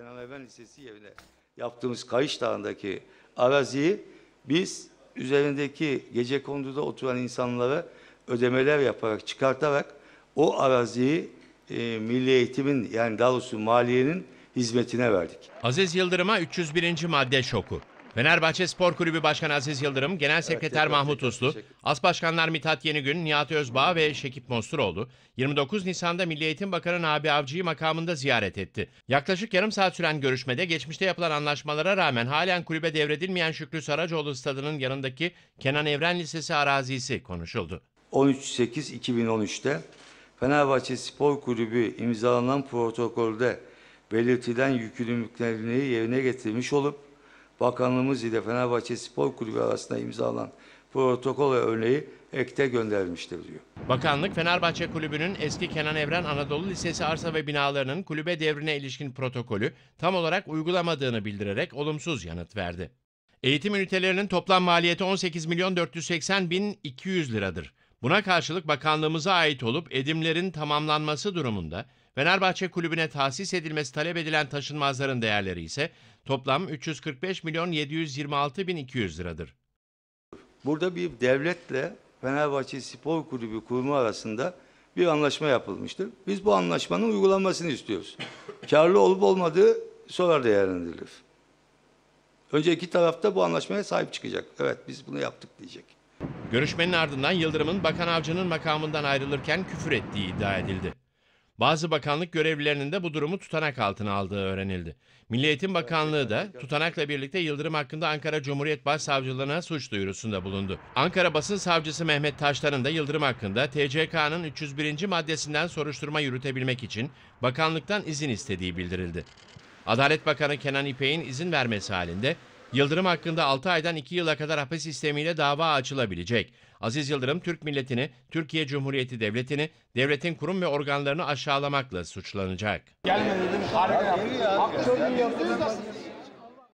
Kenan Evren Lisesi evine yaptığımız Kayış Dağı'ndaki araziyi biz üzerindeki gece konduda oturan insanlara ödemeler yaparak çıkartarak o araziyi e, milli eğitimin yani daha doğrusu maliyenin hizmetine verdik. Aziz Yıldırım'a 301. madde şoku. Fenerbahçe Spor Kulübü Başkanı Aziz Yıldırım, Genel Sekreter evet, Mahmut Uslu, As Başkanlar Mithat Yenigün, Nihat Özbağ ve Şekip Mosturoğlu 29 Nisan'da Milli Eğitim Bakanı Nabi Avcı'yı makamında ziyaret etti. Yaklaşık yarım saat süren görüşmede geçmişte yapılan anlaşmalara rağmen halen kulübe devredilmeyen Şükrü Saracoğlu Stadı'nın yanındaki Kenan Evren Lisesi arazisi konuşuldu. 13.8.2013'te Fenerbahçe Spor Kulübü imzalanan protokolde belirtilen yükümlülüklerini yerine getirmiş olup bakanlığımız ile Fenerbahçe Spor Kulübü arasında imzalan protokol örneği ekte göndermiştir diyor. Bakanlık Fenerbahçe Kulübü'nün eski Kenan Evren Anadolu Lisesi arsa ve binalarının kulübe devrine ilişkin protokolü tam olarak uygulamadığını bildirerek olumsuz yanıt verdi. Eğitim ünitelerinin toplam maliyeti 18 milyon 480 bin 200 liradır. Buna karşılık bakanlığımıza ait olup edimlerin tamamlanması durumunda Fenerbahçe Kulübü'ne tahsis edilmesi talep edilen taşınmazların değerleri ise toplam 345 milyon 726 bin 200 liradır. Burada bir devletle Fenerbahçe Spor Kulübü kurumu arasında bir anlaşma yapılmıştır. Biz bu anlaşmanın uygulanmasını istiyoruz. Karlı olup olmadığı sonra değerlendirilir. Önce iki taraf da bu anlaşmaya sahip çıkacak. Evet biz bunu yaptık diyecek. Görüşmenin ardından Yıldırım'ın Bakan Avcı'nın makamından ayrılırken küfür ettiği iddia edildi. Bazı bakanlık görevlilerinin de bu durumu tutanak altına aldığı öğrenildi. Milli Eğitim Bakanlığı da tutanakla birlikte Yıldırım hakkında Ankara Cumhuriyet Başsavcılığına suç duyurusunda bulundu. Ankara Basın Savcısı Mehmet Taşların da Yıldırım hakkında TCK'nın 301. maddesinden soruşturma yürütebilmek için bakanlıktan izin istediği bildirildi. Adalet Bakanı Kenan İpek'in izin vermesi halinde Yıldırım hakkında 6 aydan 2 yıla kadar hapis sistemiyle dava açılabilecek. Aziz Yıldırım Türk milletini, Türkiye Cumhuriyeti devletini, devletin kurum ve organlarını aşağılamakla suçlanacak. Gelmedi